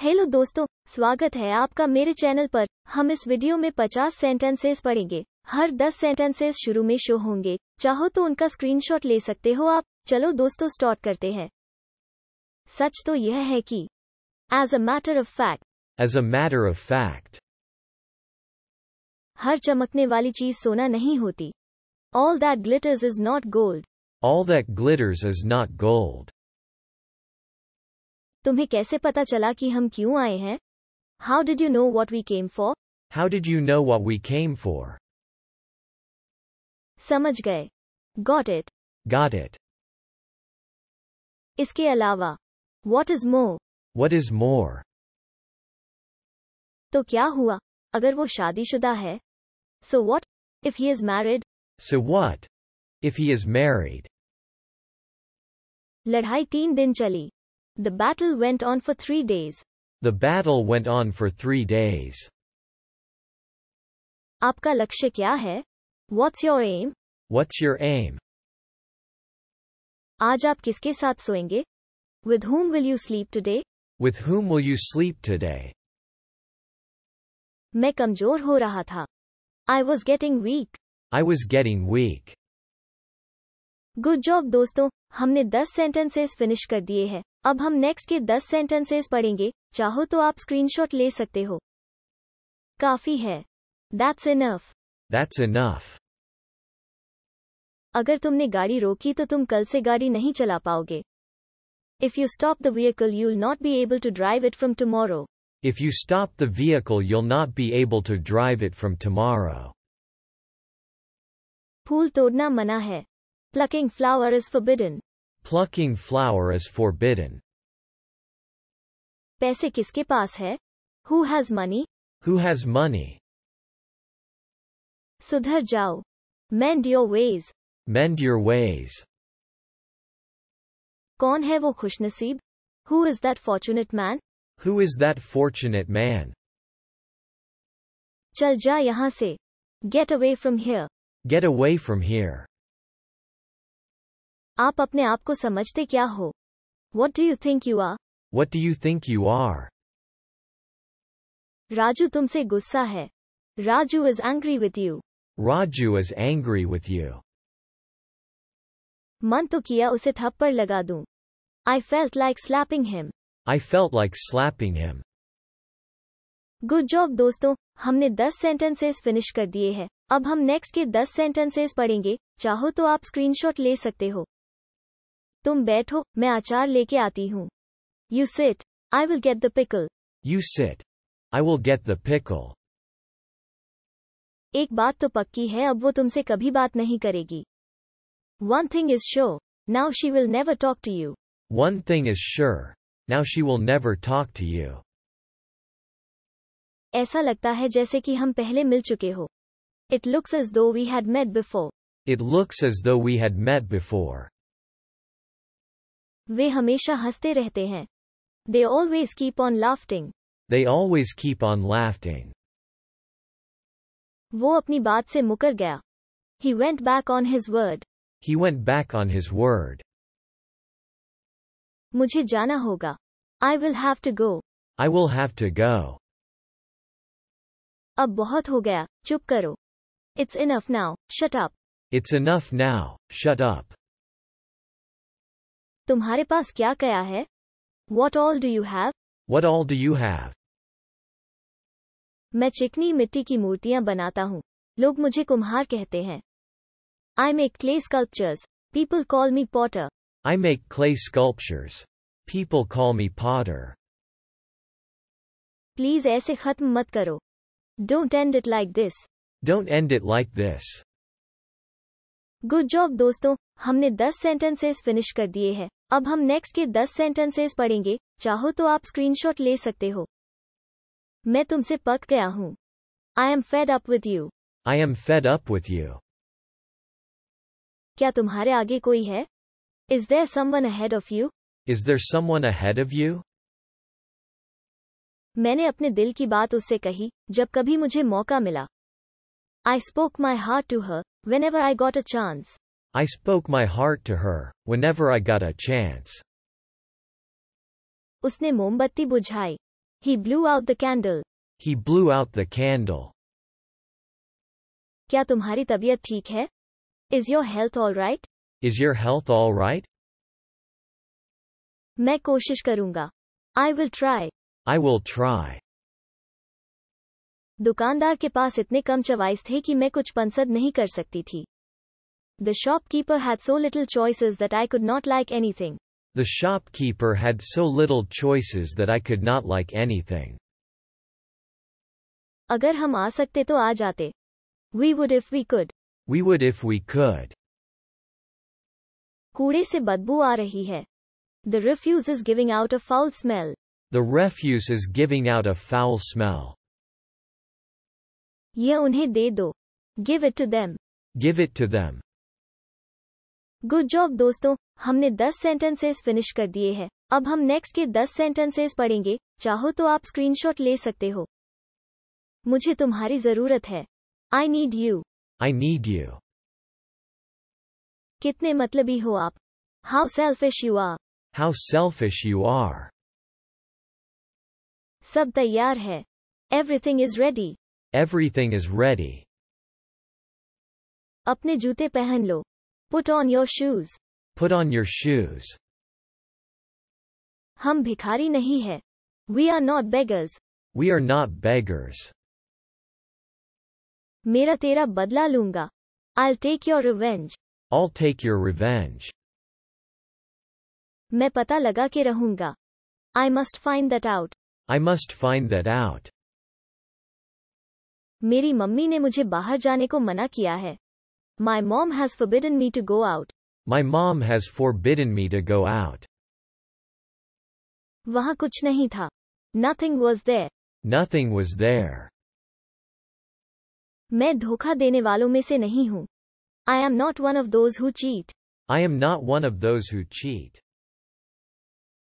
Hello दोस्तों स्वागत है आपका मेरे चैनल पर हम इस वीडियो में 50 सेंटेंसेस पढ़ेंगे हर 10 सेंटेंसेस शुरू में शो होंगे चाहो तो उनका स्क्रीनशॉट ले सकते हो आप चलो दोस्तों स्टार्ट करते हैं सच तो यह है कि as a matter of fact as a matter of fact हर चमकने वाली चीज सोना नहीं होती all that glitters is not gold all that glitters is not gold तुम्हें कैसे पता चला कि हम क्यों आए हैं how did you know what we came for how did you know what we came for समझ गए गॉट इट गॉट इट इसके अलावा what is more what is more तो क्या हुआ अगर वो शादीशुदा है so what if he is married so what if he is married लड़ाई तीन दिन चली The battle went on for three days. The battle went on for three days. आपका लक्ष्य क्या है? What's your aim? What's your aim? आज आप किसके साथ सोएंगे? With whom will you sleep today? With whom will you sleep today? मैं कमजोर हो रहा था. I was getting weak. I was getting weak. Good job दोस्तों हमने 10 सेंटेंसेस फिनिश कर दिए हैं अब हम नेक्स्ट के 10 सेंटेंसेस पढ़ेंगे चाहो तो आप स्क्रीनशॉट ले सकते हो काफी है दैट्स इनफ दैट्स इनफ अगर तुमने गाड़ी रोकी तो तुम कल से गाड़ी नहीं चला पाओगे if you stop the vehicle you'll not be able to drive it from tomorrow if you stop the vehicle you'll not be able to drive it from tomorrow फूल तोड़ना मना है Plucking flower is forbidden. Plucking flower is forbidden. पैसे किसके पास है? Who has money? Who has money? सुधर जाओ. Mend your ways. Mend your ways. कौन है वो खुशनसीब? Who is that fortunate man? Who is that fortunate man? चल जा यहाँ से. Get away from here. Get away from here. आप अपने आप को समझते क्या हो what do you think you are what do you think you are Raju तुमसे गुस्सा है Raju is angry with you Raju is angry with you मन तो किया उसे थप्पड़ लगा दूं I felt like slapping him I felt like slapping him good job दोस्तों हमने दस सेंटेंसेस फिनिश कर दिए हैं अब हम नेक्स्ट के दस सेंटेंसेस पढ़ेंगे चाहो तो आप स्क्रीनशॉट ले सकते हो तुम बैठो मैं अचार लेके आती हूँ you sit I will get the pickle you sit I will get the pickle एक बात तो पक्की है अब वो तुमसे कभी बात नहीं करेगी one thing is sure now she will never talk to you one thing is sure now she will never talk to you ऐसा लगता है जैसे कि हम पहले मिल चुके हो it looks as though we had met before it looks as though we had met before They always keep on laughing. They always keep on laughing. वो अपनी बात He went back on his word. He went back on his word. मुझे I will have to go. I will have to go. अब बहुत It's enough now. Shut up. It's enough now. Shut up. तुम्हारे पास क्या क्या है what all do you have what all do you have मैं चिकनी मिट्टी की मूर्तियां बनाता हूँ लोग मुझे कुम्हार कहते हैं I make clay sculptures people call me potter I make clay sculptures people call me potter please ऐसे खत्म मत करो don't end it like this don't end it like this good job दोस्तों हमने 10 सेंटेंसेस फिनिश कर दिए हैं अब हम नेक्स्ट के 10 सेंटेंसेस पढ़ेंगे चाहो तो आप स्क्रीनशॉट ले सकते हो मैं तुमसे पक गया हूँ I am fed up with you I am fed up with you क्या तुम्हारे आगे कोई है is there someone ahead of you is there someone ahead of you मैंने अपने दिल की बात उससे कही जब कभी मुझे मौका मिला I spoke my heart to her, whenever I got a chance. I spoke my heart to her, whenever I got a chance. उसने मोमबत्ती बुझाई. He blew out the candle. He blew out the candle. क्या तुम्हारी तबीयत ठीक है? Is your health all right? Is your health all right? मैं कोशिश करूंगा. I will try. I will try. दुकानदार के पास इतने कम चॉइस थे कि मैं कुछ पंसद नहीं कर सकती थी The shopkeeper had so little choices that I could not like anything. The shopkeeper had so little choices that I could not like anything. अगर हम आ सकते तो आ जाते. We would if we could. We would if we could. कूड़े से बदबू आ रही है. The refuse is giving out a foul smell. The refuse is giving out a foul smell. ये उन्हें दे दो give it to them give it to them good job दोस्तों हमने 10 सेंटेंसेस फिनिश कर दिए हैं अब हम नेक्स्ट के 10 सेंटेंसेस पढ़ेंगे चाहो तो आप स्क्रीनशॉट ले सकते हो मुझे तुम्हारी जरूरत है I need you I need you कितने मतलबी हो आप how selfish you are how selfish you are सब तैयार है everything is ready Everything is ready. अपने जूते पहन लो. Put on your shoes. Put on your shoes. हम भिखारी नहीं है. We are not beggars. We are not beggars. मेरा तेरा बदला लूंगा. I'll take your revenge. I'll take your revenge. मैं पता लगा के रहूंगा. I must find that out. I must find that out. मेरी मम्मी ने मुझे बाहर जाने को मना किया है my mom has forbidden me to go out my mom has forbidden me to go out वहां कुछ नहीं था nothing was there nothing was there मैं धोखा देने वालों में से नहीं हूं I am not one of those who cheat I am not one of those who cheat